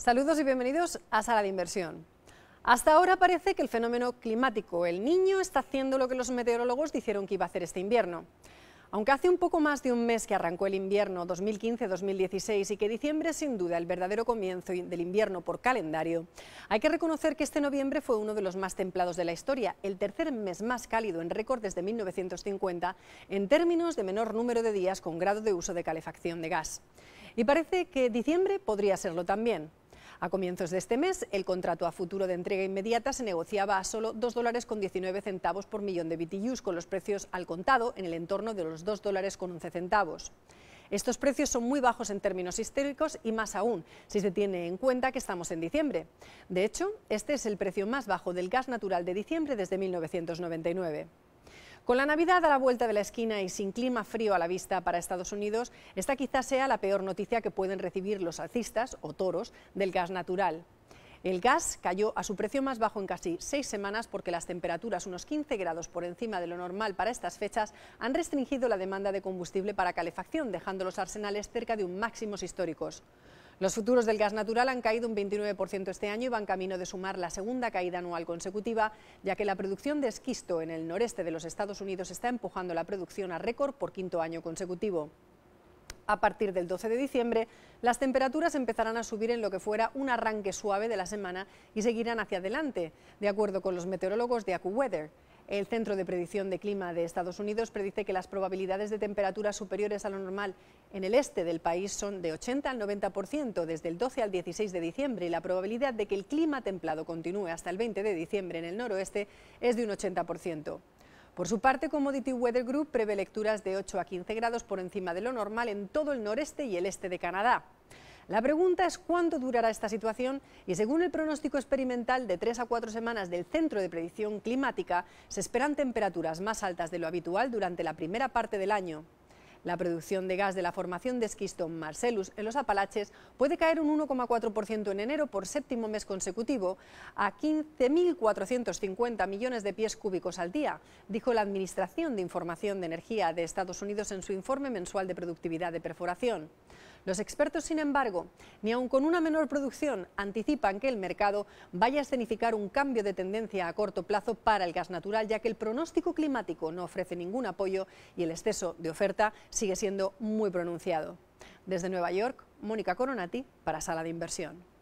Saludos y bienvenidos a Sala de Inversión. Hasta ahora parece que el fenómeno climático, el niño, está haciendo lo que los meteorólogos dijeron que iba a hacer este invierno. Aunque hace un poco más de un mes que arrancó el invierno 2015-2016 y que diciembre es sin duda el verdadero comienzo del invierno por calendario, hay que reconocer que este noviembre fue uno de los más templados de la historia, el tercer mes más cálido en récord desde 1950 en términos de menor número de días con grado de uso de calefacción de gas. Y parece que diciembre podría serlo también. A comienzos de este mes, el contrato a futuro de entrega inmediata se negociaba a solo 2,19 dólares con centavos por millón de BTUs, con los precios al contado en el entorno de los 2,11 dólares con centavos. Estos precios son muy bajos en términos históricos y más aún si se tiene en cuenta que estamos en diciembre. De hecho, este es el precio más bajo del gas natural de diciembre desde 1999. Con la Navidad a la vuelta de la esquina y sin clima frío a la vista para Estados Unidos, esta quizás sea la peor noticia que pueden recibir los alcistas o toros del gas natural. El gas cayó a su precio más bajo en casi seis semanas porque las temperaturas, unos 15 grados por encima de lo normal para estas fechas, han restringido la demanda de combustible para calefacción, dejando los arsenales cerca de un máximos históricos. Los futuros del gas natural han caído un 29% este año y van camino de sumar la segunda caída anual consecutiva, ya que la producción de esquisto en el noreste de los Estados Unidos está empujando la producción a récord por quinto año consecutivo. A partir del 12 de diciembre, las temperaturas empezarán a subir en lo que fuera un arranque suave de la semana y seguirán hacia adelante, de acuerdo con los meteorólogos de AccuWeather. El Centro de Predicción de Clima de Estados Unidos predice que las probabilidades de temperaturas superiores a lo normal en el este del país son de 80 al 90% desde el 12 al 16 de diciembre y la probabilidad de que el clima templado continúe hasta el 20 de diciembre en el noroeste es de un 80%. Por su parte, Commodity Weather Group prevé lecturas de 8 a 15 grados por encima de lo normal en todo el noreste y el este de Canadá. La pregunta es cuánto durará esta situación y según el pronóstico experimental de tres a cuatro semanas del Centro de Predicción Climática, se esperan temperaturas más altas de lo habitual durante la primera parte del año. La producción de gas de la formación de esquisto Marcellus en los Apalaches puede caer un 1,4% en enero por séptimo mes consecutivo a 15.450 millones de pies cúbicos al día, dijo la Administración de Información de Energía de Estados Unidos en su informe mensual de productividad de perforación. Los expertos, sin embargo, ni aun con una menor producción, anticipan que el mercado vaya a escenificar un cambio de tendencia a corto plazo para el gas natural, ya que el pronóstico climático no ofrece ningún apoyo y el exceso de oferta sigue siendo muy pronunciado. Desde Nueva York, Mónica Coronati para Sala de Inversión.